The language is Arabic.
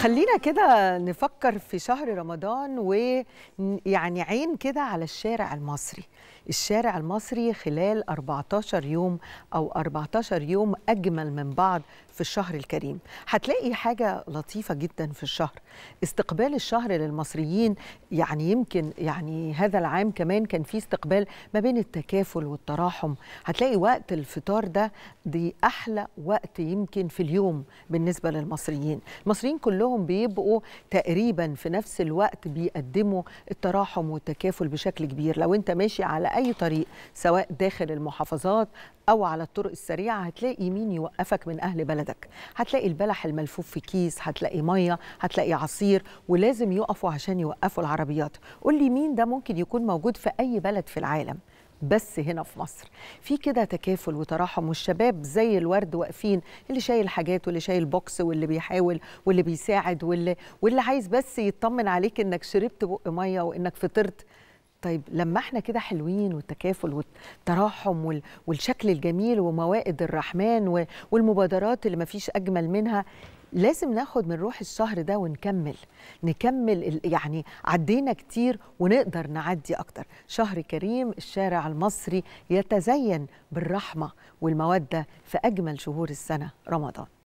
خلينا كده نفكر في شهر رمضان ويعني عين كده على الشارع المصري الشارع المصري خلال 14 يوم أو 14 يوم أجمل من بعض في الشهر الكريم هتلاقي حاجة لطيفة جدا في الشهر استقبال الشهر للمصريين يعني يمكن يعني هذا العام كمان كان في استقبال ما بين التكافل والتراحم هتلاقي وقت الفطار ده دي أحلى وقت يمكن في اليوم بالنسبة للمصريين المصريين كلهم كلهم بيبقوا تقريبا في نفس الوقت بيقدموا التراحم والتكافل بشكل كبير لو انت ماشي على اي طريق سواء داخل المحافظات او على الطرق السريعه هتلاقي مين يوقفك من اهل بلدك هتلاقي البلح الملفوف في كيس هتلاقي ميه هتلاقي عصير ولازم يقفوا عشان يوقفوا العربيات قول لي مين ده ممكن يكون موجود في اي بلد في العالم بس هنا في مصر في كده تكافل وتراحم والشباب زي الورد واقفين اللي شايل حاجات واللي شايل بوكس واللي بيحاول واللي بيساعد واللي واللي عايز بس يطمن عليك انك شربت بق ميه وانك فطرت طيب لما احنا كده حلوين والتكافل والتراحم والشكل الجميل وموائد الرحمن والمبادرات اللي ما فيش اجمل منها لازم ناخد من روح الشهر ده ونكمل نكمل يعني عدينا كتير ونقدر نعدي أكتر شهر كريم الشارع المصري يتزين بالرحمة والمودة في أجمل شهور السنة رمضان